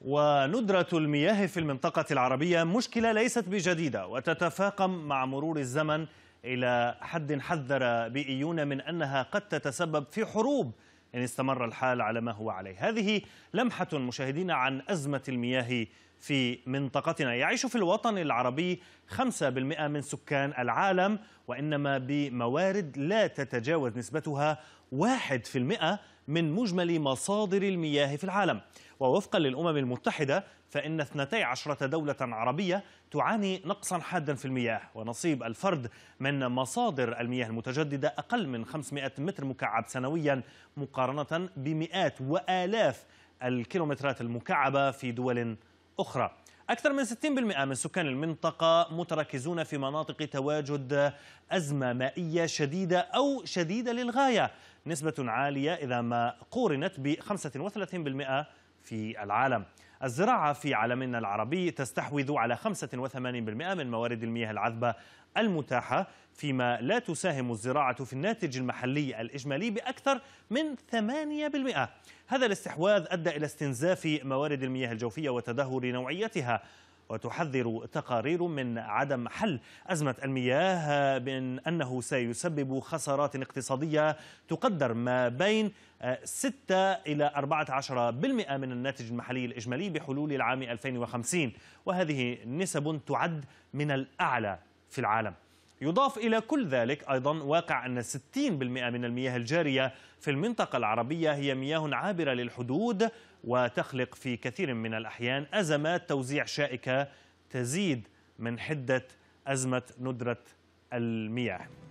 وندرة المياه في المنطقة العربية مشكلة ليست بجديدة وتتفاقم مع مرور الزمن إلى حد حذر بيئيون من أنها قد تتسبب في حروب إن استمر الحال على ما هو عليه هذه لمحة مشاهدين عن أزمة المياه في منطقتنا يعيش في الوطن العربي 5% من سكان العالم وإنما بموارد لا تتجاوز نسبتها 1% من مجمل مصادر المياه في العالم ووفقا للأمم المتحدة فإن 12 دولة عربية تعاني نقصا حادا في المياه ونصيب الفرد من مصادر المياه المتجددة أقل من 500 متر مكعب سنويا مقارنة بمئات وآلاف الكيلومترات المكعبة في دول أخرى أكثر من 60% من سكان المنطقة متركزون في مناطق تواجد أزمة مائية شديدة أو شديدة للغاية نسبة عالية إذا ما قورنت ب 35% في العالم الزراعة في عالمنا العربي تستحوذ على 85% من موارد المياه العذبة المتاحة فيما لا تساهم الزراعة في الناتج المحلي الإجمالي بأكثر من 8% هذا الاستحواذ أدى إلى استنزاف موارد المياه الجوفية وتدهور نوعيتها وتحذر تقارير من عدم حل أزمة المياه من أنه سيسبب خسارات اقتصادية تقدر ما بين 6 إلى 14% من الناتج المحلي الإجمالي بحلول العام 2050 وهذه نسب تعد من الأعلى في العالم يضاف إلى كل ذلك أيضا واقع أن 60% من المياه الجارية في المنطقة العربية هي مياه عابرة للحدود وتخلق في كثير من الأحيان أزمات توزيع شائكة تزيد من حدة أزمة ندرة المياه